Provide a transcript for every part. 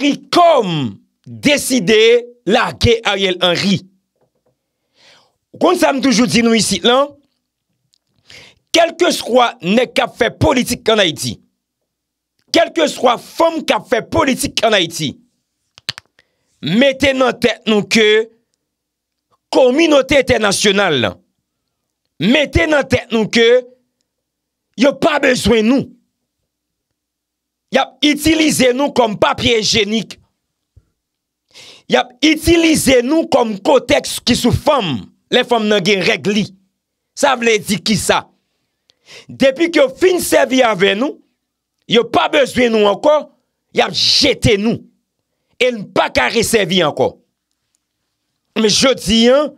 Ri kom deside la ge a yel an ri. O kon sa m toujou di nou isi lan, kelke swa ne kap fe politik an Haiti, kelke swa fom kap fe politik an Haiti, mette nan tek nou ke kominote internasyonal lan. Mette nan tek nou ke yo pa beswen nou. Yap, itilize nou kom papye genik. Yap, itilize nou kom kotex ki sou fom. Le fom nan gen regli. Sa vle di ki sa. Depi ki yo fin sevi aven nou, yo pa bezwe nou ankon, yap, jete nou. El pa kare sevi ankon. Me je di an,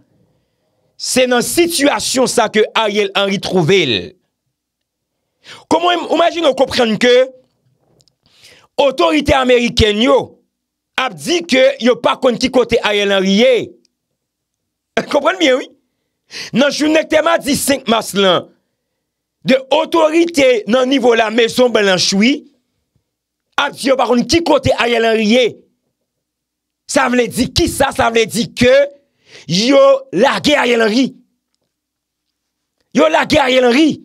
se nan situasyon sa ke a yel anri truvel. Komo imagine ou kopren ke... Otorite Ameriken yo ap di ke yo pa kon ki kote a ye lan rye. Kompren miye wii? Nan chou nek tema di 5 mas lan. De otorite nan nivou la mezon belan choui. Ap di yo pa kon ki kote a ye lan rye. Sa vle di ki sa? Sa vle di ke yo lage a ye lan rye. Yo lage a ye lan rye.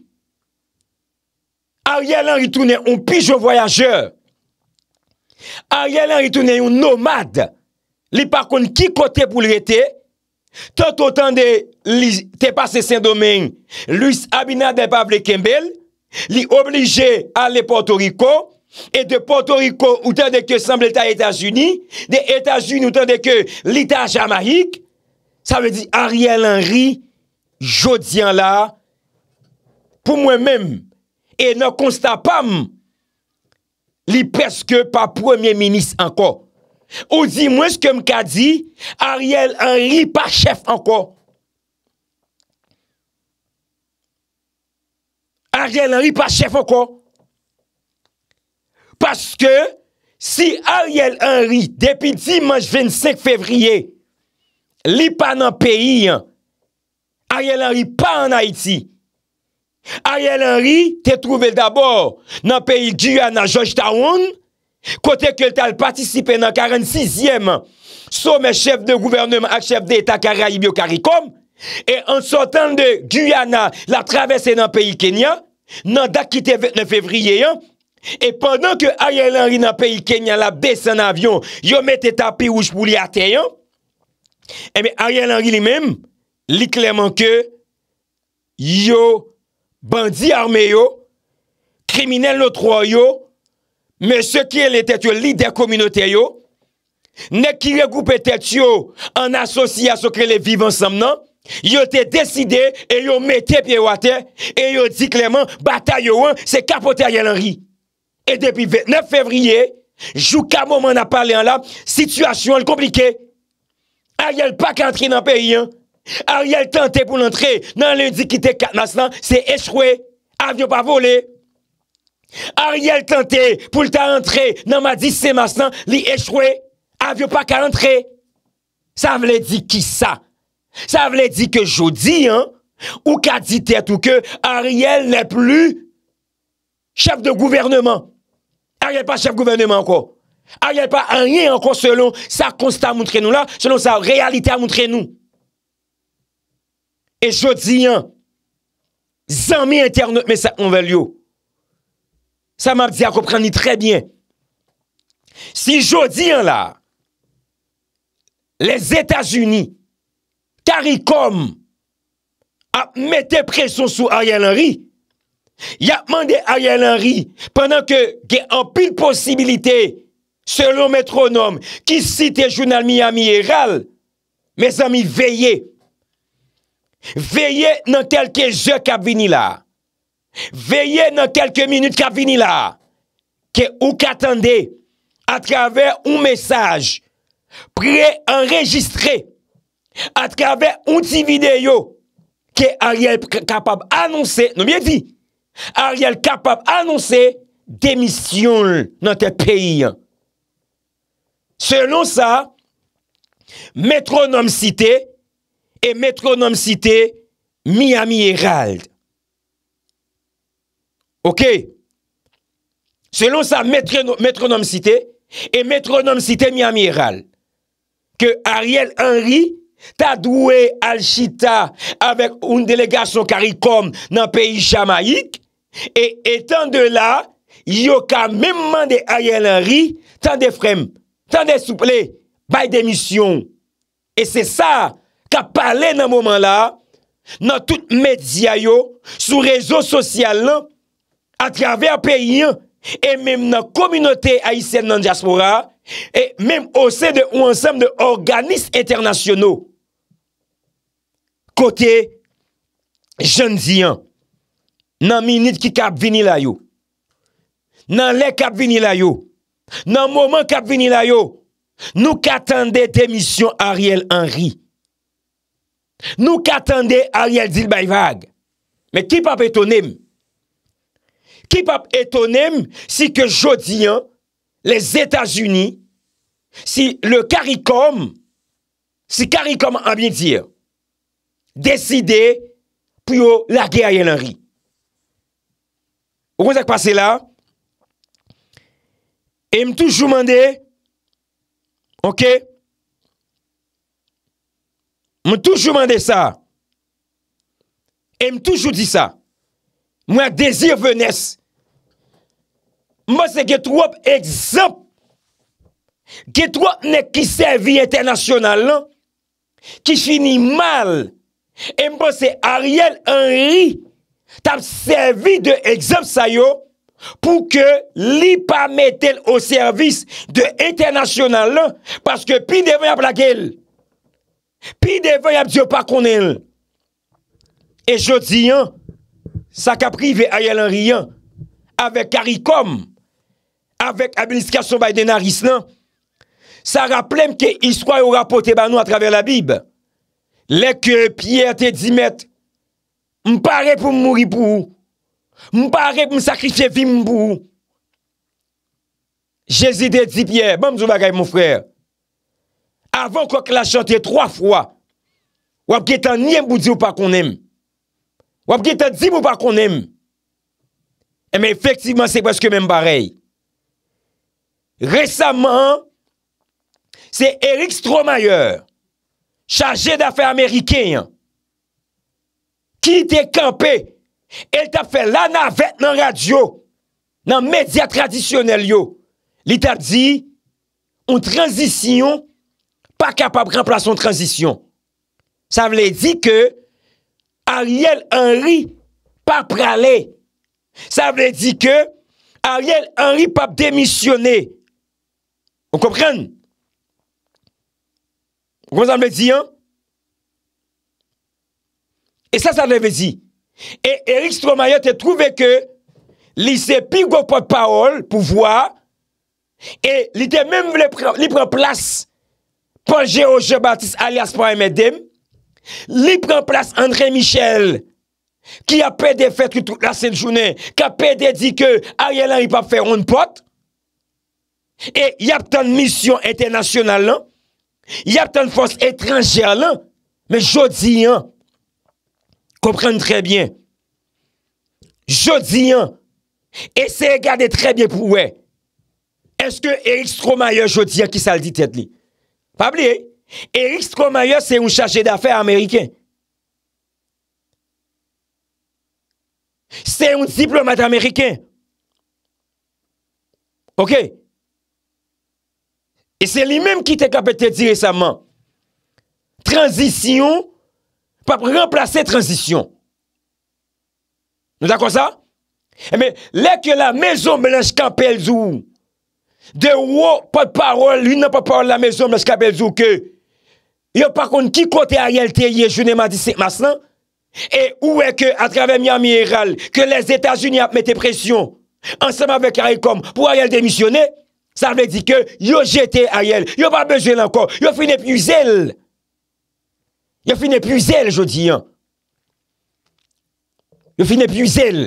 A ye lan rye toune un pijon voyajeur. Ariel Henry tournen yon nomade, li par kon ki kote pou li ete, tot otan de li te pase sen domen, luis abina de Pablo Kembel, li oblije ale Porto Rico, et de Porto Rico, ou tan de ke san bleta Etasuni, de Etasuni ou tan de ke lita Jamaik, sa ve di Ariel Henry, jodian la, pou mwen men, et nan konstapam, li peske pa premier minis anko. Ou di mwes kem ka di, Ariel Henry pa chef anko. Ariel Henry pa chef anko. Paske si Ariel Henry depi dimanche 25 fevriye li pa nan peyi an, Ariel Henry pa an Haiti. Si Ariel Henry te trouvel dabor nan peyi Guyana, Jojtawoun, kote ke l tal patisipe nan 46yem, soume chef de gouvernement ak chef de etat Karayib Yo Karikom, e an sotan de Guyana la travesse nan peyi Kenya, nan dakite 9 fevriye, e pandan ke Ariel Henry nan peyi Kenya la besan avyon, yo mette ta pi ouj pou li ate, e mi eh Ariel Henry li men, li kleyman ke yo, Bandi arme yo, kriminelle no tro yo, me se ki el etet yo lider kominote yo, ne ki regoupe etet yo an asosye a soke le vive ansam nan, yo te deside, e yo mete piye wate, e yo di kleman, batay yo an, se kapote a yel an ri. E depi 29 fevriye, jou ka mouman a pale an la, situasyon al komplike, a yel pa kantri nan peyi an, Ariel tante pou l'entre nan lindikite kat nasnan, se echwe avyo pa vole. Ariel tante pou lta entre nan madise se masnan, li echwe avyo pa ka entre. Sa vle di ki sa? Sa vle di ke jodi an, ou ka ditet ou ke Ariel ne plu chef de gouvernement. Ariel pa chef gouvernement anko. Ariel pa a rien anko selon sa constat mountre nou la, selon sa realite mountre nou. E jodi an, zan mi interne, me sa konvel yo. Sa ma di a kopran ni trebyen. Si jodi an la, les Etats-Unis, karikom, ap mette presyon sou a yalari, ya mande a yalari, pandan ke ge an pil posibilite, selon metronom, ki site jounal miyami e ral, me zan mi veye, Veye nan telke je kap vini la. Veye nan telke minute kap vini la. Ke ou katande. A traver un mesaj. Pre enregistre. A traver un ti video. Ke a riel kapab anonsen. Non mwen di. A riel kapab anonsen. Demisyon nan te peyi. Selon sa. Metronom site. Veye. E metronom site Miami Herald. Ok. Selon sa metronom site. E metronom site Miami Herald. Ke Ariel Henry. Ta douwe al chita. Awek un delega son karikom nan peyi Jamaik. E etan de la. Yo ka memman de Ariel Henry. Tan de frem. Tan de souple. Baye de mission. E se sa. A. ka pale nan mouman la, nan tout medya yo, sou rezo sosyal lan, atraver peyi an, e mem nan kominote a Yisen nan diaspora, e mem osen de ou ansam de organist internasyonou. Kote, jen diyan, nan minit ki kap vini la yo, nan le kap vini la yo, nan mouman kap vini la yo, nou katande temisyon Ariel Henry, Nou katande a li al dil bayvag. Me kipap etonem. Kipap etonem si ke jodi an, les Etats-Unis, si le karikom, si karikom an bin dir, deside pou yo lage a yel an ri. Ou kon zak pase la, e m toujou mande, okey, Mwen toujou mande sa. E mwen toujou di sa. Mwen dezi venes. Mwen se getou ap ekzamp. Getou ap ne ki servi internasyonal lan. Ki fini mal. E mwen se Ariel Henry tap servi de ekzamp sa yo pou ke li pa metel au servis de internasyonal lan. Paske pi devan ap la gel. Pi devoy ap diyo pa konen l. E jodi an, sa kapri ve a yel an riyan, avek karikom, avek abiliskasyon bay dena risnan, sa rapplem ke iswoy ou rapote ban nou a traver la bib. Lek ke piye te di met, mpare pou mmouri pou ou, mpare pou msakrifye vi mpou ou. Jezi de di piye, ban mdou bagay mwou freyre, avon kwa k la chantey 3 fwa, wap getan niye mbou di ou pa konem, wap getan di mbou pa konem, eme efektivman se baske men barey. Resaman, se Erik Stromayer, chaje da fe Amerikeyan, ki te kampe, el ta fe la navet nan radyo, nan media tradisyonel yo, li ta di, on transisyon, pas capable de remplacer son transition. Ça veut dire que Ariel Henry pas pralé. Ça veut dire que Ariel Henry pas démissionner. Vous comprenez? Vous comprenez ça hein? Et ça, ça veut dire. Et Eric Stromayer a trouvé que lycée plus de parole parole pouvoir, et il même le prendre place Pangeo Jebatis alias Pae Medem, li pren plas André Michel, ki apè de fèk lout la sèl chounè, ki apè de di ke a yè lan y pa fè roun pot, e y ap tèn misyon etènasyonal lan, y ap tèn fòs etranger lan, men Jodian, kompren nou trè bie, Jodian, e sè gade trè bie pou wè, eske Eriks Tromayor Jodian ki sal di tèt li? Pa ap liye, Eriks Koumaïa se yon chache d'affèr Ameriken. Se yon diplomat Ameriken. Ok. E se li menm ki te kapete di resaman. Transisyon, pa remplace transisyon. Nou takon sa? E eh men, leke la mezon me lanj kampel zou ou. De wou, pa parol, yon nan pa parol la mezon, mwen skabel zouke. Yon par kon, ki kote a yel teye, jounen man disi, masnan, e ou e ke, a traver mi an mi heral, ke les Etats-Unis ap mette presyon, ansenman vek a yel kom, pou a yel demisyone, sa mwen di ke, yon jete a yel, yon pa bejel ankon, yon finne pu zel. Yon finne pu zel, joun di yon. Yon finne pu zel.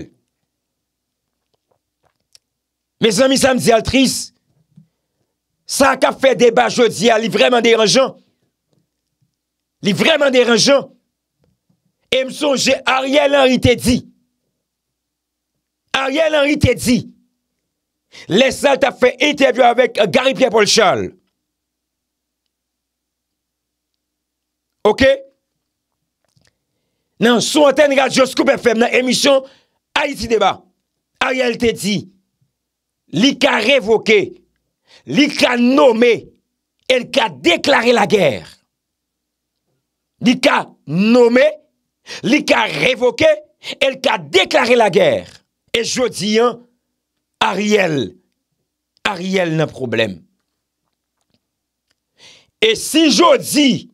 Mes amis, sa m di al tris, Sa ka fe deba jodi a li vreman deranjan? Li vreman deranjan? E mson jè a riyal anri te di? A riyal anri te di? Lesal ta fe interview avèk euh, Garipia Polchal? Ok? Nan sou antenne Radio Scoop FM nan emisyon a yi ti deba? A riyal te di? Li ka revoke? Ok? Li ka nome, el ka deklare la ger. Li ka nome, li ka revoke, el ka deklare la ger. E jodi an, Ariel, Ariel nan problem. E si jodi,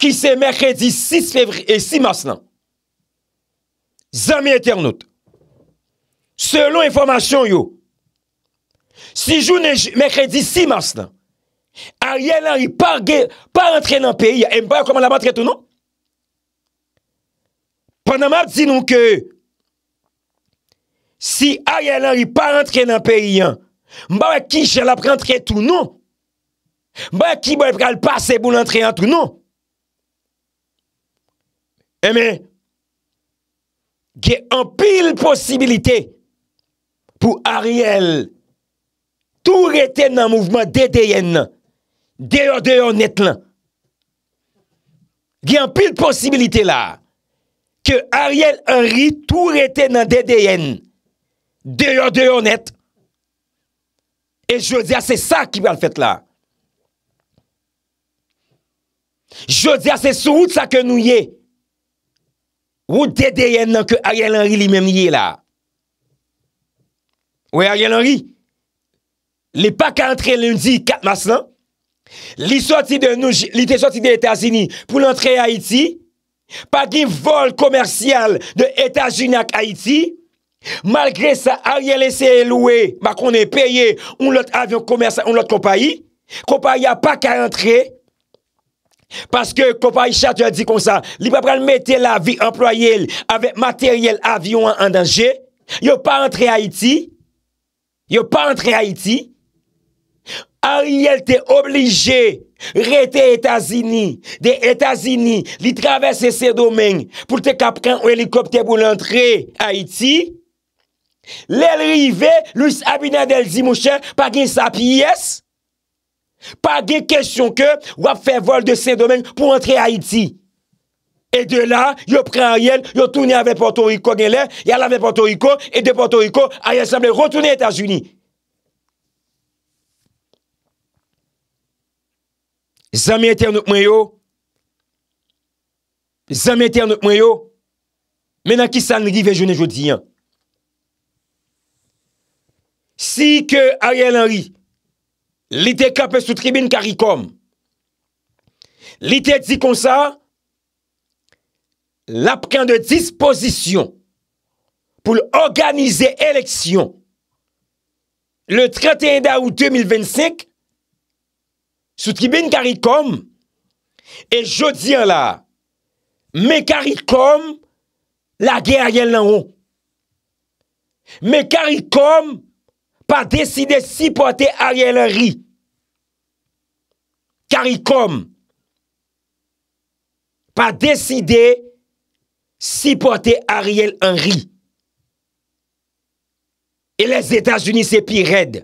ki se Merkèdi 6 fevri, e si masnan, zami internet, selon informasyon yo, Si joun e me kredi 6 mars nan, a riel anri pa rentre nan peyi an, e mba koman la rentre tou nou? Pananman di nou ke, si a riel anri pa rentre nan peyi an, mba wak ki chalap rentre tou nou? Mba wak ki wak alpase bou lantre rentre tou nou? Eme, eh ge an pil posibilite pou a riel tou reten nan mouvman D.D.Yen nan, D.O.D.O. net lan. Gyan pil posibilite la, ke Ariel Henry tou reten nan D.D.Yen, D.O.D.O. net, e jwè di a se sa ki wè al fèt la. Jwè di a se sou wout sa ke nou ye, wout D.D.Yen nan ke Ariel Henry li men miye la. Ou e Ariel Henry? li pa ka antre lundi kat maslan, li te soti de Etasini pou l'antre Aiti, pa gin vol komersyal de Etasini ak Aiti, malgre sa a rye lese loue, ba kon e peye un lot avyon komersyal, un lot kopayi, kopayi a pa ka antre, paske kopayi chate a di kon sa, li pa pran mette la vi employel, avek materyel avyon an danje, yo pa antre Aiti, yo pa antre Aiti, A riyel te oblige rete Etazini, de Etazini li travesse se domen pou te kapren ou helikopte pou l'entre Aiti, lel rive luis Abinadel Zimoucher pagin sa piyes, pagin kesyon ke wap fe vol de se domen pou entre Aiti, e de la yo pre a riyel yo toune ave Porto Rico gen lè, yal ave Porto Rico, e de Porto Rico a yasemble rotoune Etazini. Zame etè an nouk mwen yo. Zame etè an nouk mwen yo. Mè nan ki san rivè jounè joudi yon. Si ke a yè lan ri, li te kapè sou tribine karikom, li te di konsa, la pren de disposisyon pou l'organize eleksyon le 31 da ou 2025, Sout kibine karikom, e jodi an la, me karikom, la gen Ariel nan ou. Me karikom, pa deside si pote Ariel en ri. Karikom, pa deside si pote Ariel en ri. E les Etats-Unis se pi redd.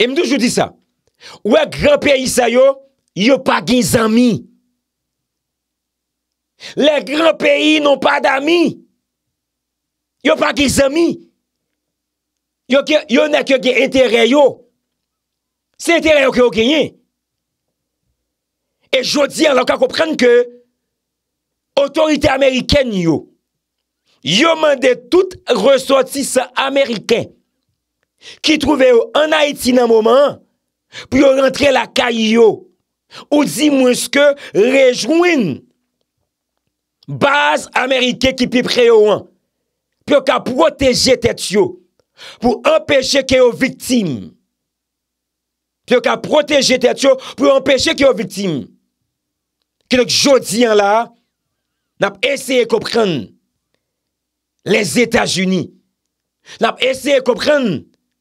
E mdouj ou di sa? Ouè e gran peyi sa yo, yo pa gen zami. Le gran peyi non pa dami. Yo pa gen zami. Yo ne ke gen entere yo. Se entere yo ke yo genye. E jodi an lakakopren ke, otorite Ameriken yo. Yo mande tout resotise Ameriken. Ki trouve yo anaiti nan mouman pou yo rentre la kay yo ou di mweske rejouin baz Amerike ki pi pre yo an pou yo ka proteje tet yo pou empeshe ke yo vitim pou yo ka proteje tet yo pou yo empeshe ke yo vitim Kinek jodi an la nap eseye kopren les Etat-Unis nap eseye kopren nan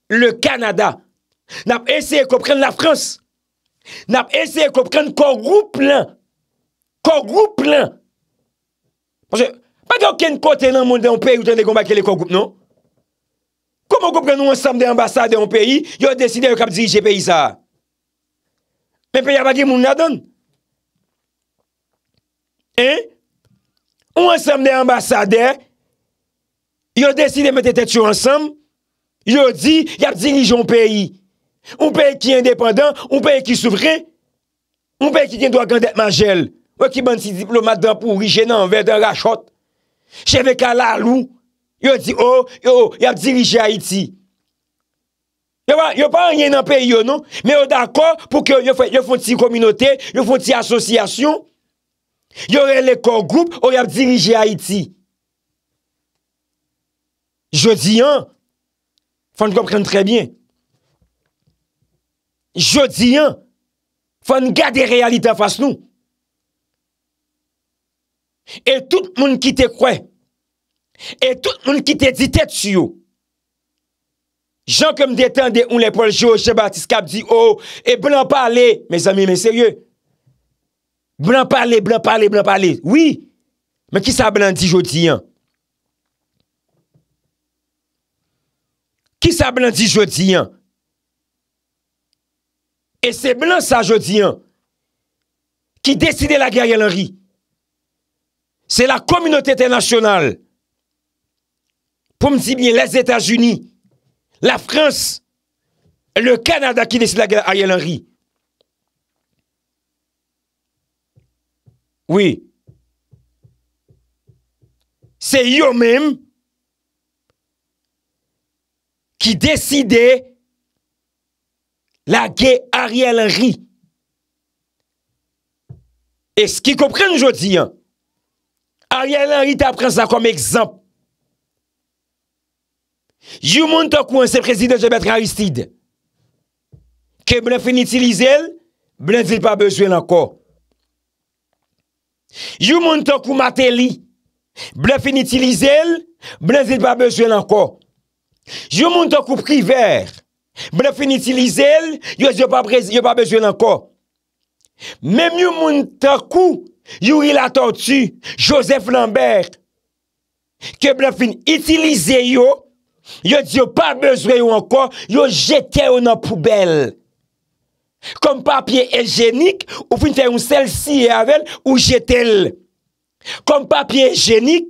Le Kanada. Nap eseye kopren la Frans. Nap eseye kopren kogrou plan. Kogrou plan. Pwajè, pa gen kote nan moun de an peyi ou ten non? de gombeke le kogrou, non? Komo kopren ou ansam de ambasade an peyi, yo deside yo kap dizi je peyi sa. Men peyi apage moun nadon. Hein? Ou ansam de ambasade, yo deside yo te te tchou ansam. Yo di yap dirije ou peyi Ou peyi ki independant Ou peyi ki soufren Ou peyi ki gen doa gandet manjel Ou ki banti diplomat dan pou rije nan Enver den rachot Cheve kalalou Yo di yo, oh, yo, yo, yap dirije Haiti Yo pa rije nan peyi yo non Me yo d'akor pou ke yo fwoti Komunote, yo fwoti asosyasyon Yo re le kor group Ou oh, yap dirije Haiti Yo di yon Fon kompren trebyen. Jodi yon, fon gade realita fwaz nou. E tout moun ki te kwe, e tout moun ki te ditet su yo. Jan kem detan de ou le poljo, je batis kap di, oh, e blan pale, mes ami, mes serye. Blan pale, blan pale, blan pale, oui, men ki sa blan di jodi yon? Ki sa blan di jodiyan? E se blan sa jodiyan ki deside la gaya yalan ri. Se la kominote etenasyonal pou m di bine les Etats-Unis, la Frans, le Kanada ki deside la gaya yalan ri. Oui. Se yo menm Ki deside la ge Ariel Henry. E ski kopren nou jodi an. Ariel Henry ta pren sa kom ekzamp. You moun to kou an se prezide je betre Aristide. Ke blen fin itilize el, blen zil pa bezwen lanko. You moun to kou Mateli. Blen fin itilize el, blen zil pa bezwen lanko. Yo moun takou pri ver, ble fin itilize el, yo diyo pa bezwe yon anko. Mem yo moun takou, yo ila taoutu, Josef Lambert, ke ble fin itilize yo, yo diyo pa bezwe yon anko, yo jetel yon an poubel. Kom papye ejenik, ou fin ten yon sel siye avel, ou jetel. Kom papye ejenik,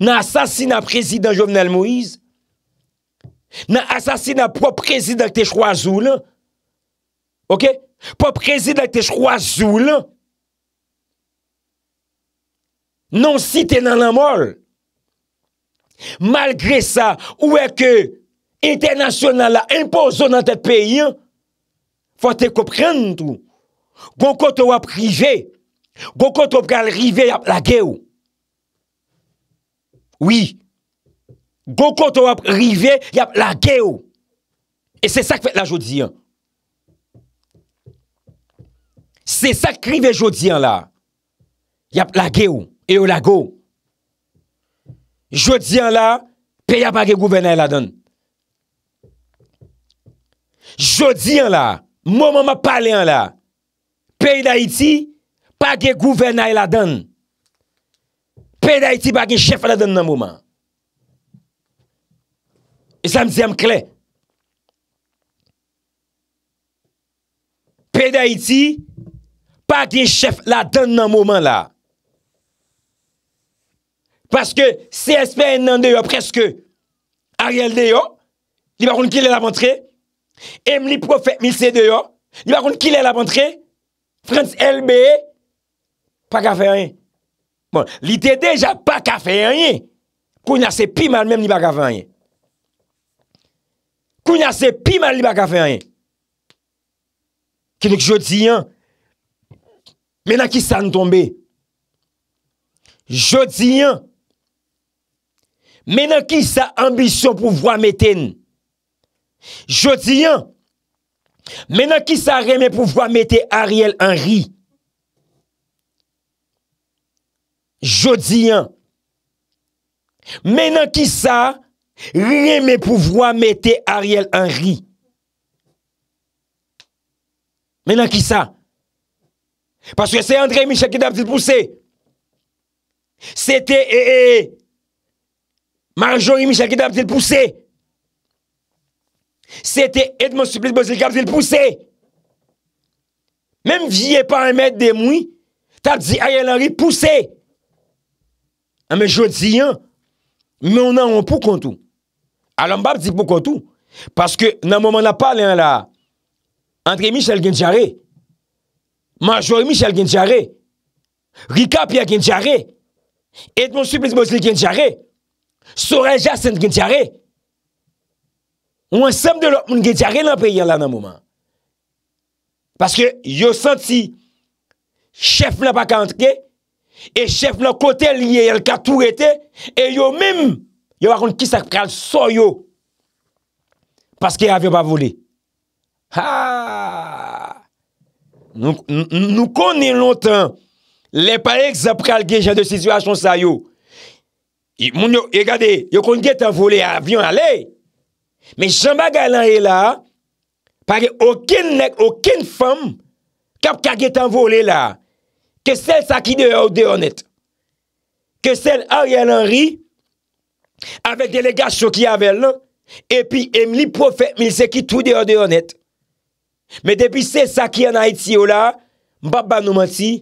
nan asasina prezident Jovenel Moïse, nan asasina pou prezident non te chroazou lan, pou prezident te chroazou lan, nan si te nan nanmol, malgre sa, ou eke internasyonan la impozon nan te peyi, fote kouprenn tou, goun koutou ap rive, goun koutou ap gal rive ap la geou, Oui, go konto wap rive, yap la geyo. E se sak fèt la jodi an. Se sak rive jodi an la, yap la geyo, eyo la go. Jodi an la, pe yap a ge gouvenay la don. Jodi an la, mou mou mou pale an la, pe yon a iti, pa ge gouvenay la don. Pè d'Haïti pa gen chèf la don nan mouman. E sa m zi am kle. Pè d'Haïti pa gen chèf la don nan mouman la. Paske CSP en nan deyo preske Ariel deyo di bakoun ki lè la ban tre Emli profèk mi sè deyo di bakoun ki lè la ban tre Frans LB e, pa ka fè yon. Bon, li te deja pa kafe a ye Kou yase pi mal mem li ba kafe a ye Kou yase pi mal li ba kafe a ye Kilek jodi yan Menan ki sa n tombe Jodi yan Menan ki sa ambisyon pou vwa meten Jodi yan Menan ki sa reme pou vwa meten Ariel Henry Je di yon. Menan ki sa, rime pou vwa mette Ariel Henry. Menan ki sa, paske se André Michel ki da ptite pousse. Se te E.E.E. Eh, eh, Marjorie Michel ki da ptite pousse. Se te Edmond Supplis Bozilek a ptite pousse. Mem vye pa en mette de moui, ta di Ariel Henry pousse. Se te E.E.E. Amè ah, jwè di yon, mè ou nan ou pou kontou. Alè mbap di pou kontou, paske nan mouman la pale yon la, entre Michel Gendjare, Major Michel Gendjare, Rika Pia Gendjare, Edmon Suplisbozli Gendjare, Soreja Sente Gendjare, ou ansem de lop moun Gendjare nan peyi yon la nan mouman. Paske yo senti, chef mè la pa kanteke, E chef la kote liye yel ka tou rete E yo mim Yo wakon ki sak pral so yo Paske avyon pa vole Ha Nou konen lontan Le parek zap pral gejen de sisyon a chonsa yo Moun yo, e gade, yo konen ge tan vole avyon ale Me chan bagay lan e la Parek okin nek, okin fam Kap ka ge tan vole la ke sel sa ki de ou de honet. Ke sel a yon lanri, avèk delega chou ki avèl lò, epi em li profè, mi se ki tou de ou de honet. Mè depi sel sa ki an a eti yo la, mbap ba nou manti,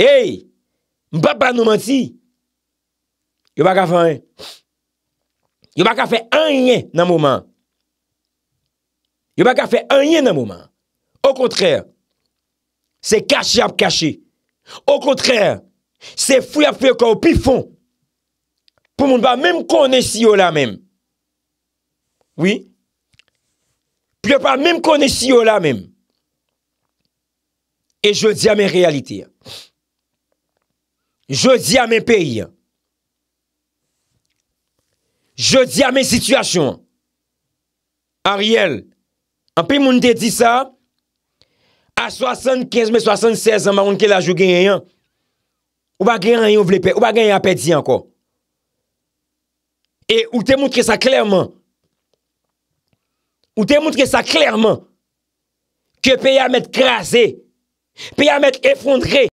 hey, mbap ba nou manti, yo baka fè an, yo baka fè an yon nan mouman. Yo baka fè an yon nan mouman. Au kontrè, se kache ap kache, Ou kontre, se fwe a fwe ka ou pifon, pou moun ba mèm kone si yo la mèm. Oui, pou moun ba mèm kone si yo la mèm. E je di a mè realite. Je di a mè peyi. Je di a mè situasyon. Ariel, an pi moun de di sa. 75 men 76 an maroun ke la jo genyen ou ba genyen apè di an ko e ou te moutre sa klerman ou te moutre sa klerman ke pe ya mèt krasè pe ya mèt efondré